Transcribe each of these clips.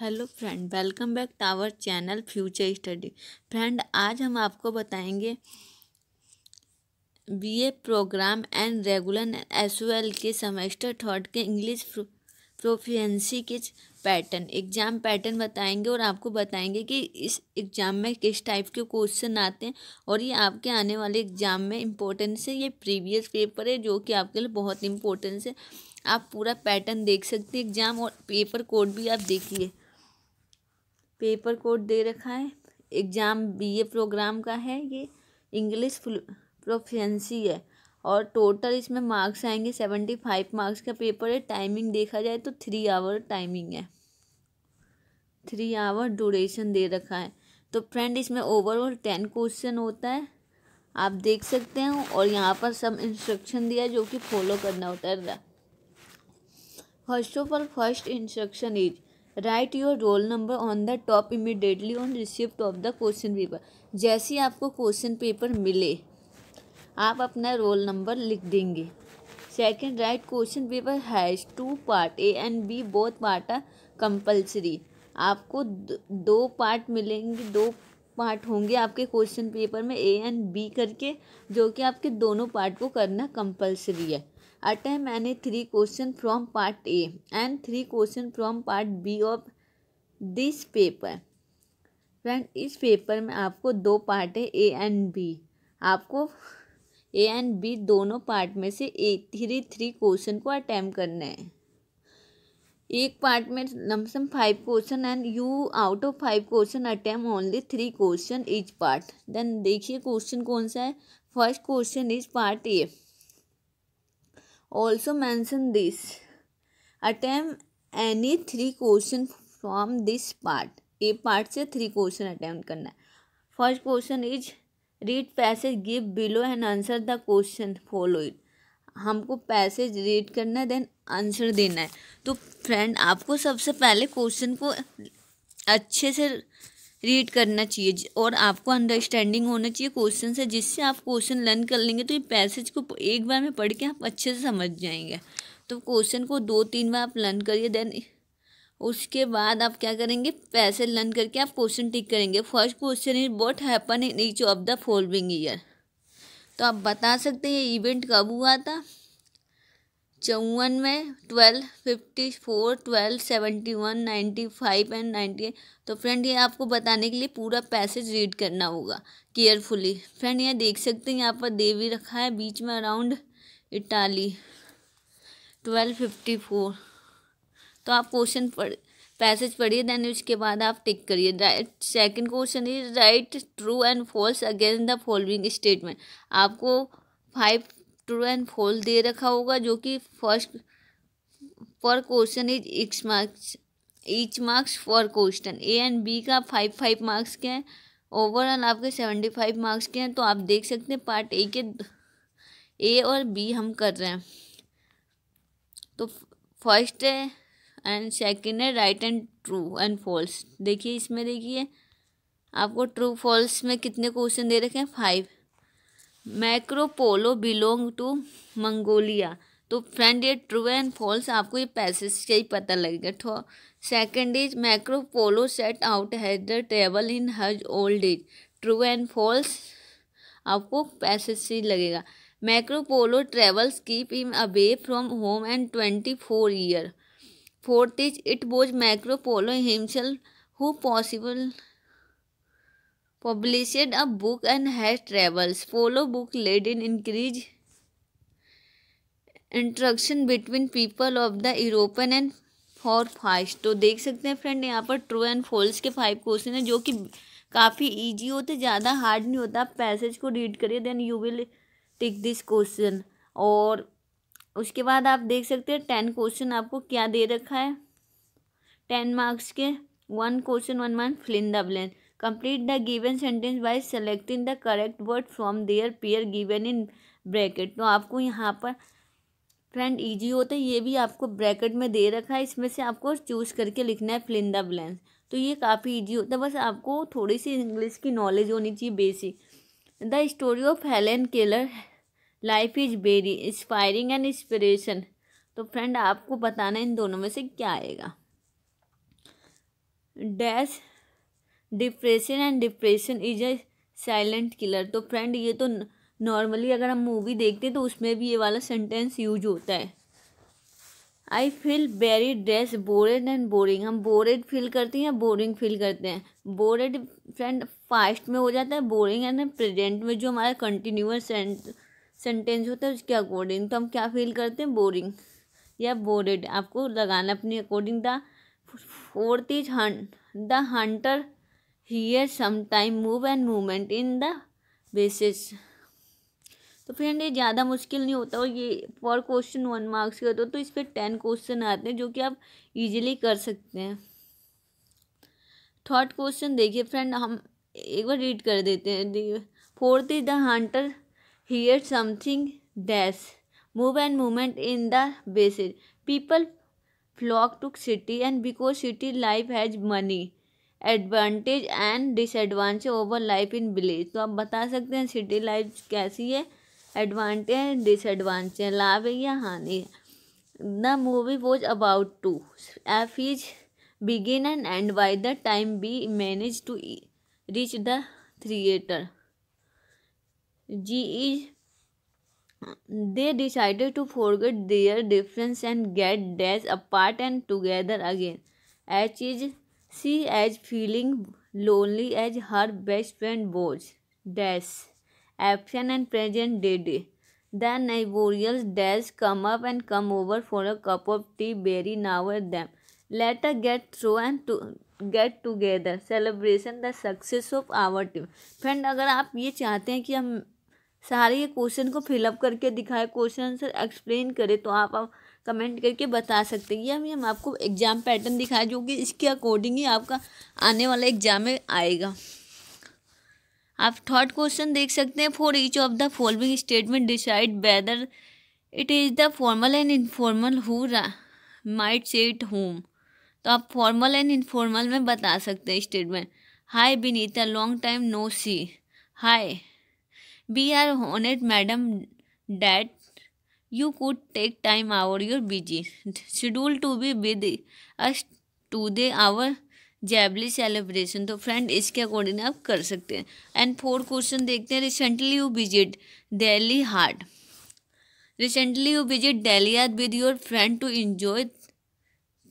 Hello friend welcome back to our channel future study friend आज हम आपको बताएंगे BA program and regular and एस के सेमेस्टर थर्ड के इंग्लिश प्रोफियंसी के पैटर्न एग्ज़ाम पैटर्न बताएंगे और आपको बताएंगे कि इस एग्ज़ाम में किस टाइप के क्वेश्चन आते हैं और ये आपके आने वाले एग्ज़ाम में इम्पोर्टेंस है ये प्रीवियस पेपर है जो कि आपके लिए बहुत इम्पोर्टेंस है आप पूरा पैटर्न देख सकते हैं एग्ज़ाम और पेपर कोड भी आप देखिए पेपर कोड दे रखा है एग्ज़ाम बीए प्रोग्राम का है ये इंग्लिश प्रोफेंसी है और टोटल इसमें मार्क्स आएंगे सेवेंटी फाइव मार्क्स का पेपर है टाइमिंग देखा जाए तो थ्री आवर टाइमिंग है थ्री आवर ड्यूरेशन दे रखा है तो फ्रेंड इसमें ओवरऑल टेन क्वेश्चन होता है आप देख सकते हो और यहाँ पर सब इंस्ट्रक्शन दिया है जो कि फॉलो करना होता है first of all first instruction is write your roll number on the top immediately on receipt of the question paper जैसे ही आपको क्वेश्चन पेपर मिले आप अपना रोल नंबर लिख देंगे second right question paper has two part A and B both part are compulsory आपको दो पार्ट मिलेंगे दो पार्ट होंगे आपके क्वेश्चन पेपर में ए एंड बी करके जो कि आपके दोनों पार्ट को करना कंपलसरी है attempt any three question from part A and three question from part B of this paper friend इस पेपर में आपको दो पार्ट है ए एंड बी आपको ए एंड बी दोनों पार्ट में से ए थ्री थ्री क्वेश्चन को अटैम करना है एक पार्ट में lump sum five question and you out of five question attempt only three question each part then देखिए क्वेश्चन कौन सा है first question is part A also mention this. Attempt any three question from this part. a part se three question attempt karna है first question is read passage give below and answer the question follow it हमको passage read करना है then answer देना है तो friend आपको सबसे पहले क्वेश्चन को अच्छे से रीड करना चाहिए और आपको अंडरस्टैंडिंग होना चाहिए क्वेश्चन से जिससे आप क्वेश्चन लर्न कर लेंगे तो ये पैसेज को एक बार में पढ़ के आप अच्छे से समझ जाएंगे तो क्वेश्चन को दो तीन बार आप लर्न करिए देन उसके बाद आप क्या करेंगे पैसेज लर्न करके आप क्वेश्चन टिक करेंगे first question is what happen in each of the following year तो आप बता सकते हैं ये इवेंट कब हुआ था चौवन में twelve fifty four twelve seventy one ninety five and ninety eight तो फ्रेंड ये आपको बताने के लिए पूरा पैसेज रीड करना होगा केयरफुली फ्रेंड यहाँ देख सकते हैं यहाँ पर देवी रखा है बीच में around Italy twelve fifty four तो आप क्वेश्चन पढ़ पैसेज पढ़िए देन उसके बाद आप टिक करिए right second question is write true and false against the following statement आपको फाइव ट्रू एंड फॉल दे रखा होगा जो कि फर्स्ट पर question is six marks each marks for question A and B का फाइव फाइव मार्क्स के हैं ओवरऑल आपके सेवेंटी फाइव मार्क्स के हैं तो आप देख सकते हैं पार्ट ए के ए और बी हम कर रहे हैं तो फर्स्ट है एंड सेकेंड है write and true and false देखिए इसमें देखिए आपको ट्रू फॉल्स में कितने क्वेश्चन दे रखे हैं five Marco Polo belong to Mongolia तो फ्रेंड ये ट्रू एंड फॉल्स आपको ये पैसेज से ही पता लगेगा तो second is Marco Polo set out has the travel in his old age true and false आपको पैसेज से ही लगेगा Marco Polo travels keep him away from home and twenty four year fourth is it was Marco Polo himself who possible published a book and has travels follow book in increase interaction between people of the European and for fast तो देख सकते हैं friend यहाँ पर true and false के five question है जो कि काफ़ी ईजी होते ज़्यादा हार्ड नहीं होता आप पैसेज को रीड करिए then you will tick this question और उसके बाद आप देख सकते हैं टेन क्वेश्चन आपको क्या दे रखा है टेन मार्क्स के one question one marks fill in the complete the given sentence by selecting the correct word from their pair given in bracket तो आपको यहाँ पर फ्रेंड इजी होता है ये भी आपको ब्रैकेट में दे रखा है इसमें से आपको चूज़ करके लिखना है फिलिंदा इन द तो ये काफ़ी इजी होता है बस आपको थोड़ी सी इंग्लिश की नॉलेज होनी चाहिए basic the story of Helen Keller life is very inspiring and inspiration तो फ्रेंड आपको बताना इन दोनों में से क्या आएगा dash depression and depression is a silent killer तो फ्रेंड ये तो नॉर्मली अगर हम मूवी देखते हैं तो उसमें भी ये वाला सेंटेंस यूज होता है I feel very dress bored and boring हम बोरेड फील करते हैं या बोरिंग फील करते हैं बोरेड फ्रेंड फास्ट में हो जाता है बोरिंग एंड प्रेजेंट में जो हमारा कंटिन्यूस सेंटेंस होता है उसके अकॉर्डिंग तो हम क्या फील करते हैं बोरिंग या बोरेड आपको लगाना अपने according the fourth is hunt the hunter some time move and movement in the basis तो फ्रेंड ये ज़्यादा मुश्किल नहीं होता और ये फॉर क्वेश्चन वन मार्क्स का दो तो इस पर टेन क्वेश्चन आते हैं जो कि आप इजीली कर सकते हैं थर्ड क्वेश्चन देखिए फ्रेंड हम एक बार रीड कर देते हैं fourth is the hunter here something dash move and movement in the basis people flock to city and because city life has many advantage and disadvantage over life in village तो आप बता सकते हैं city life कैसी है advantage disadvantage लाभ है या हानि है the movie was about to F is begin and end by the time B manage to reach the theatre G is decided to to forget difference and get get a part and together again H is see as feeling lonely as her best friend bows dash option and present day day the neighbours dash come up and come over for a cup of tea very Nawar them later get through and get together celebration the success of our team friend अगर आप ये चाहते हैं कि हम सारे ये question को फिलअप करके दिखाए क्वेश्चन आंसर एक्सप्लेन करें तो आप, आप कमेंट करके बता सकते हैं ये हमें हम आपको एग्ज़ाम पैटर्न दिखाए जो कि इसके अकॉर्डिंग ही आपका आने वाला एग्ज़ाम में आएगा आप थर्ड क्वेश्चन देख सकते हैं for each of the following statement decide whether it is the formal and informal who might say it whom तो आप फॉर्मल एंड इनफॉर्मल में बता सकते हैं statement hi Binita long time no see hi we are honoured madam that you could take time our your busy schedule to be with us to the our jubilee celebration तो friend इसके according आप कर सकते हैं and four question देखते हैं recently you visit Delhi Haat recently you visit Delhi Haat with your friend to enjoy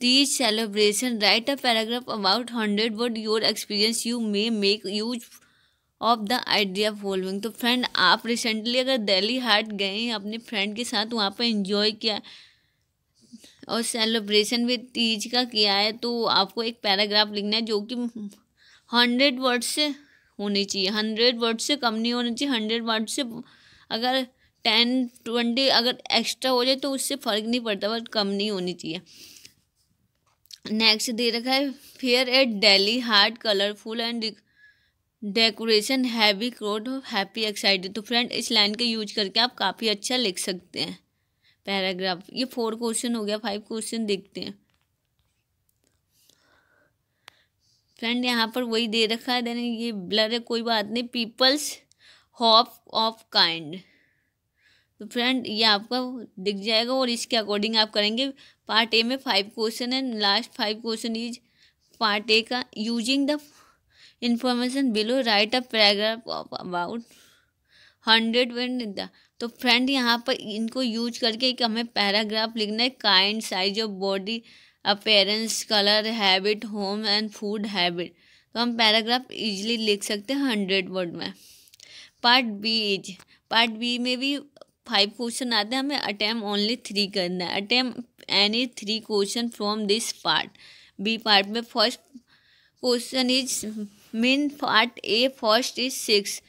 Teej celebration write a paragraph about hundred word your experience you may make use of the idea following तो friend आप recently अगर दिल्ली हाट गए हैं अपने friend के साथ वहाँ पर इंजॉय किया और सेलिब्रेशन भी तीज का किया है तो आपको एक पैराग्राफ लिखना है जो कि हंड्रेड वर्ड से होनी चाहिए हंड्रेड वर्ड से तो कम नहीं होनी चाहिए हंड्रेड वर्ड से अगर टेन ट्वेंटी अगर एक्स्ट्रा हो जाए तो उससे फ़र्क नहीं पड़ता बट कम नहीं होनी चाहिए नेक्स्ट दे रखा है fair at Delhi Haat colourful and decoration heavy crowd happy excited तो फ्रेंड इस लाइन का यूज करके आप काफ़ी अच्छा लिख सकते हैं पैराग्राफ ये फोर क्वेश्चन हो गया फाइव क्वेश्चन देखते हैं फ्रेंड यहाँ पर वही दे रखा है देने ये ब्लर है कोई बात नहीं पीपल्स हॉप ऑफ काइंड तो फ्रेंड ये आपका दिख जाएगा और इसके अकॉर्डिंग आप करेंगे पार्ट ए में फाइव क्वेश्चन है last five question is part A का using the information below write a paragraph about hundred hundred word तो फ्रेंड यहाँ पर इनको यूज करके एक हमें पैराग्राफ लिखना है kind size of body appearance colour habit home and food habit तो हम पैराग्राफ इजीली लिख सकते हैं हंड्रेड वर्ड में part B is part B में भी फाइव क्वेश्चन आते हैं हमें अटैम्प ओनली थ्री करना है attempt any three question from this part B part में first question is mean fat A first is six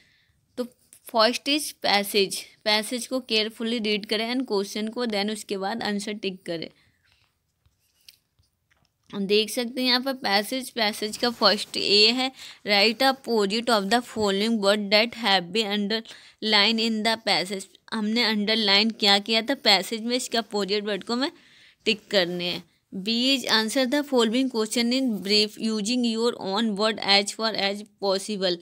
तो फर्स्ट इज पैसेज पैसेज को केयरफुली रीड करें एंड क्वेश्चन को देन उसके बाद आंसर टिक करें देख सकते हैं यहाँ पर पैसेज पैसेज का फर्स्ट ए है write opposite of the following word that have be line in the passage हमने अंडरलाइन क्या किया था पैसेज में इसके अपोजिट वर्ड को मैं टिक करने हैं B's answer the following question in brief using your own word as far as possible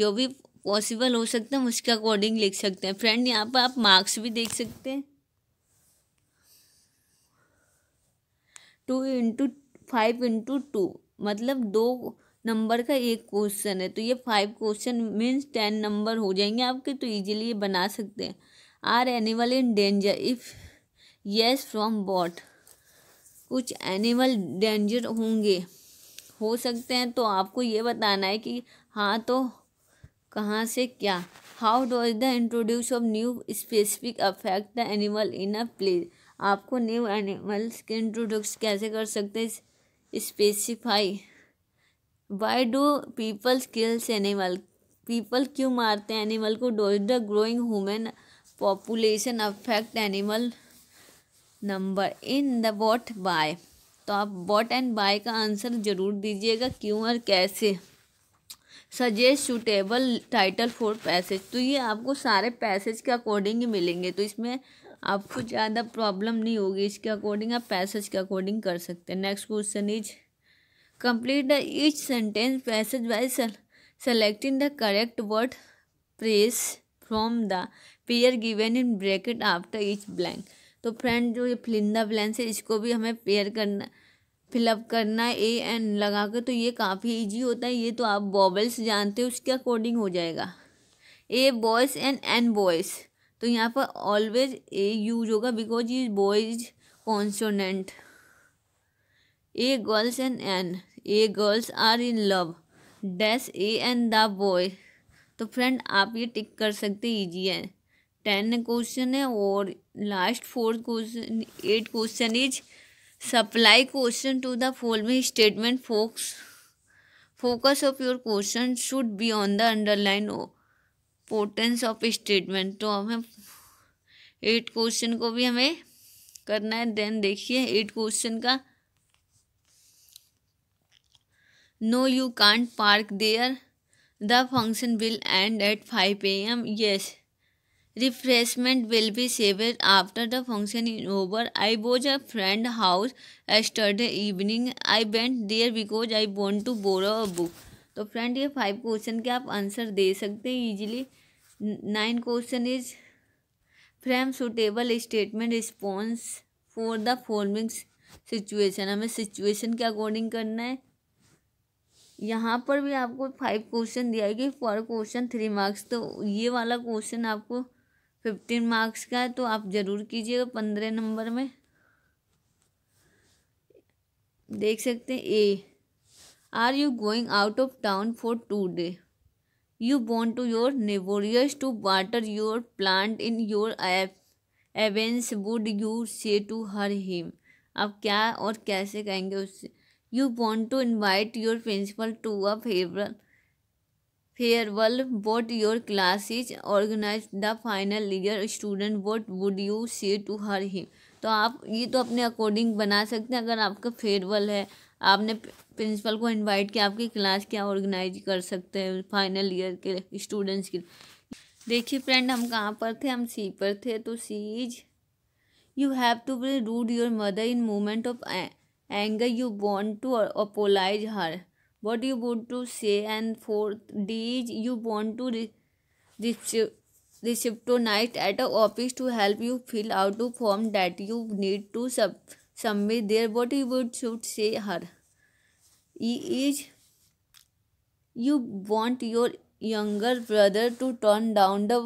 जो भी पॉसिबल हो सकता है उसके अकॉर्डिंग लिख सकते हैं फ्रेंड यहाँ पर आप मार्क्स भी देख सकते हैं two into five into two मतलब दो नंबर का एक क्वेश्चन है तो ये five question means ten number हो जाएंगे आपके तो ईजिली ये बना सकते हैं are animal in danger if yes from what कुछ एनिमल डेंजर होंगे हो सकते हैं तो आपको ये बताना है कि हाँ तो कहाँ से क्या how does the introduce of new specific affect the animal in a place आपको न्यू एनिमल्स के इंट्रोड्यूस कैसे कर सकते हैं specify why do peoples kills animal people क्यों मारते हैं एनिमल को does the growing human population affect animal number in the what why तो आप वॉट एंड बाय का आंसर जरूर दीजिएगा क्यों और कैसे suggest suitable title for passage तो ये आपको सारे पैसेज के अकॉर्डिंग ही मिलेंगे तो इसमें आपको ज़्यादा प्रॉब्लम नहीं होगी इसके अकॉर्डिंग आप पैसेज के अकॉर्डिंग कर सकते हैं next question is complete the each sentence passage by selecting the correct word press from the pair given in bracket after each blank तो फ्रेंड जो ये फिलिंदा बलेंस है इसको भी हमें पेयर करना फिलअप करना है ए एन लगा कर तो ये काफ़ी इजी होता है ये तो आप बॉबल्स जानते हो उसके अकॉर्डिंग हो जाएगा a boys and an boys तो यहाँ पर ऑलवेज ए यूज होगा बिकॉज ये boys consonant a girls and an a girls are in love dash a and the boy तो फ्रेंड आप ये टिक कर सकते ईजी है टेन क्वेश्चन है और last fourth question eight question is supply question to the following statement focus focus of your question should be on the underline portions of statement तो हमें एट क्वेश्चन को भी हमें करना है देन देखिए एट क्वेश्चन का no you can't park there the function will end at five A M yes Refreshment will be served after the function is over. I was a friend house yesterday evening. I went there because I want to borrow a book. तो friend ये five question के आप answer दे सकते हैं easily nine question is frame suitable statement response for the forming situation हमें situation के according करना है यहाँ पर भी आपको फाइव क्वेश्चन दिया है कि पर क्वेश्चन थ्री मार्क्स तो ये वाला क्वेश्चन आपको फिफ्टीन मार्क्स का है तो आप ज़रूर कीजिएगा पंद्रह नंबर में देख सकते हैं A are you going out of town for today you want to your neighbours to water your plant in your absence would you say to her him आप क्या और कैसे कहेंगे उससे you want to invite your principal to a favourite farewell what your class is organise the final year student what would you say to her he तो आप ये तो अपने अकॉर्डिंग बना सकते हैं अगर आपका फेयरवेल है आपने प्रिंसिपल को इनवाइट किया आपकी क्लास क्या ऑर्गेनाइज कर सकते हैं फाइनल ईयर के स्टूडेंट्स के देखिए फ्रेंड हम कहाँ पर थे हम सी पर थे तो C is you have to rude your mother in moment of anger you want to apologise her what you want to say and fourth d is you want to re- receive tonight at a office to help you fill out the form that you need to sub- submit there what you would should say her e is you want your younger brother to turn down the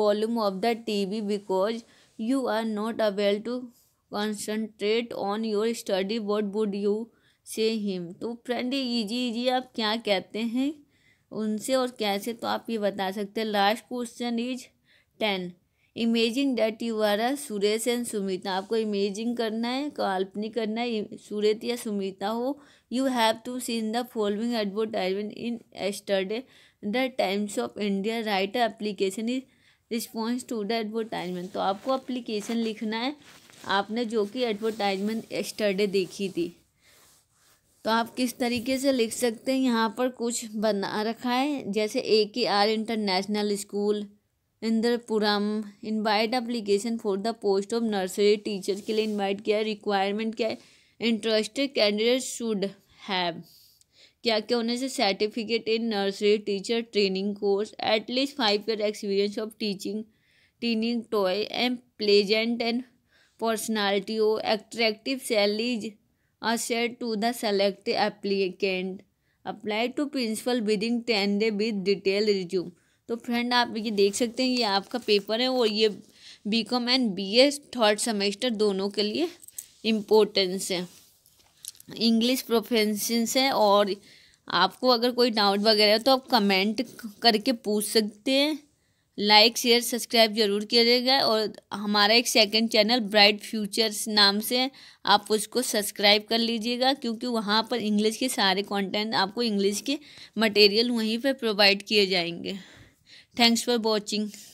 volume of the tv because you are not able to concentrate on your study what would you say him तो friend जी जी आप क्या कहते हैं उनसे और कैसे तो आप ये बता सकते हैं last question is ten imagine that you are Suresh and Sumita आपको इमेजिंग करना है काल्पनिक करना है सूरत या सुमिता हो you have to seen the following advertisement in yesterday the Times of India write application is response to the advertisement तो आपको एप्लीकेशन लिखना है आपने जो कि एडवर्टाइजमेंट एस्टरडे देखी थी तो आप किस तरीके से लिख सकते हैं यहाँ पर कुछ बना रखा है जैसे A K R international school Indirapuram invite application for the post of nursery teacher के लिए इनवाइट किया है रिक्वायरमेंट क्या है इंटरेस्टेड कैंडिडेट शुड हैव क्या क्या होने से certificate in nursery teacher training course at least five year experience of teaching टीनिंग toy and pleasant and personality हो attractive salaries are shared to the select applicant apply to principal with in ten day with detail resume तो friend आप ये देख सकते हैं ये आपका पेपर है और ये B com and B A third semester दोनों के लिए इम्पोर्टेंस है इंग्लिश प्रोफेंसेंस है और आपको अगर कोई डाउट वगैरह है तो आप कमेंट करके पूछ सकते हैं लाइक शेयर सब्सक्राइब जरूर करिएगा और हमारा एक सेकंड चैनल ब्राइट फ्यूचर्स नाम से आप उसको सब्सक्राइब कर लीजिएगा क्योंकि वहाँ पर इंग्लिश के सारे कंटेंट आपको इंग्लिश के मटेरियल वहीं पर प्रोवाइड किए जाएंगे थैंक्स फॉर वॉचिंग